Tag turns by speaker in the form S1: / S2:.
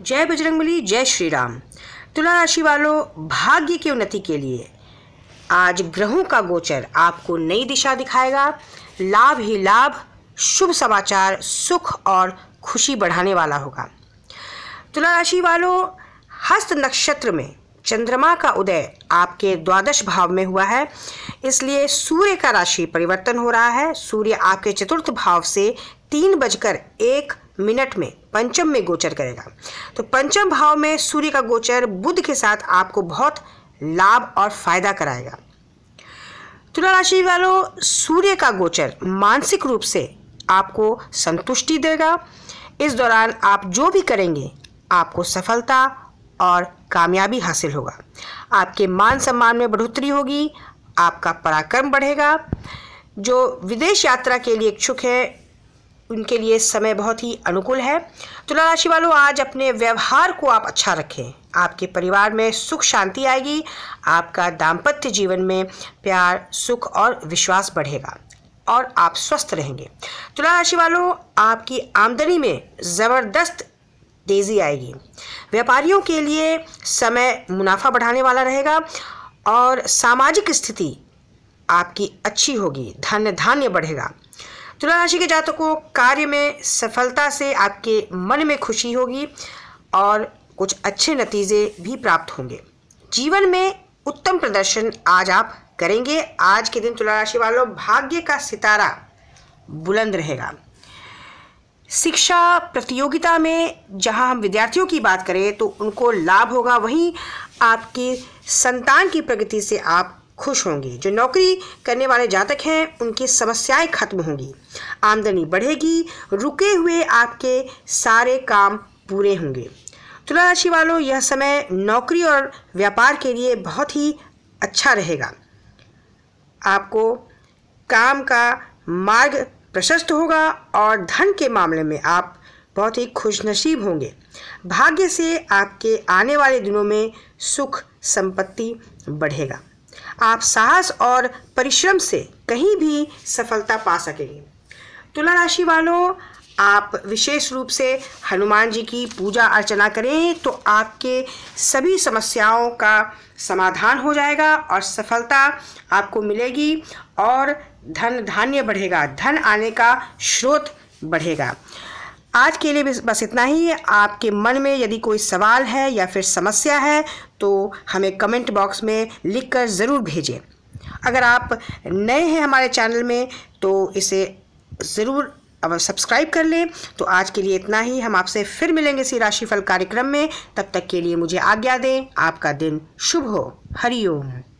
S1: जय बजरंगबली जय श्री राम तुला राशि वालों भाग्य की उन्नति के लिए आज ग्रहों का गोचर आपको नई दिशा दिखाएगा लाभ ही लाभ शुभ समाचार सुख और खुशी बढ़ाने वाला होगा तुला राशि वालों हस्त नक्षत्र में चंद्रमा का उदय आपके द्वादश भाव में हुआ है इसलिए सूर्य का राशि परिवर्तन हो रहा है सूर्य आपके चतुर्थ भाव से तीन बजकर एक मिनट में पंचम में गोचर करेगा तो पंचम भाव में सूर्य का गोचर बुध के साथ आपको बहुत लाभ और फायदा कराएगा तुला राशि वालों सूर्य का गोचर मानसिक रूप से आपको संतुष्टि देगा इस दौरान आप जो भी करेंगे आपको सफलता और कामयाबी हासिल होगा आपके मान सम्मान में बढ़ोतरी होगी आपका पराक्रम बढ़ेगा जो विदेश यात्रा के लिए इच्छुक हैं उनके लिए समय बहुत ही अनुकूल है तुला राशि वालों आज अपने व्यवहार को आप अच्छा रखें आपके परिवार में सुख शांति आएगी आपका दाम्पत्य जीवन में प्यार सुख और विश्वास बढ़ेगा और आप स्वस्थ रहेंगे तुला राशि वालों आपकी आमदनी में ज़बरदस्त तेज़ी आएगी व्यापारियों के लिए समय मुनाफा बढ़ाने वाला रहेगा और सामाजिक स्थिति आपकी अच्छी होगी धन धान्य बढ़ेगा तुला राशि के जातकों कार्य में सफलता से आपके मन में खुशी होगी और कुछ अच्छे नतीजे भी प्राप्त होंगे जीवन में उत्तम प्रदर्शन आज आप करेंगे आज के दिन तुला राशि वालों भाग्य का सितारा बुलंद रहेगा शिक्षा प्रतियोगिता में जहां हम विद्यार्थियों की बात करें तो उनको लाभ होगा वहीं आपकी संतान की प्रगति से आप खुश होंगे जो नौकरी करने वाले जातक हैं उनकी समस्याएं खत्म होंगी आमदनी बढ़ेगी रुके हुए आपके सारे काम पूरे होंगे तुला राशि वालों यह समय नौकरी और व्यापार के लिए बहुत ही अच्छा रहेगा आपको काम का मार्ग प्रशस्त होगा और धन के मामले में आप बहुत ही खुशनसीब होंगे भाग्य से आपके आने वाले दिनों में सुख संपत्ति बढ़ेगा आप साहस और परिश्रम से कहीं भी सफलता पा सकेंगे तुला राशि वालों आप विशेष रूप से हनुमान जी की पूजा अर्चना करें तो आपके सभी समस्याओं का समाधान हो जाएगा और सफलता आपको मिलेगी और धन धान्य बढ़ेगा धन आने का स्रोत बढ़ेगा आज के लिए बस इतना ही आपके मन में यदि कोई सवाल है या फिर समस्या है तो हमें कमेंट बॉक्स में लिखकर ज़रूर भेजें अगर आप नए हैं हमारे चैनल में तो इसे ज़रूर अब सब्सक्राइब कर लें तो आज के लिए इतना ही हम आपसे फिर मिलेंगे इसी राशिफल कार्यक्रम में तब तक के लिए मुझे आज्ञा दें आपका दिन शुभ हो हरिओम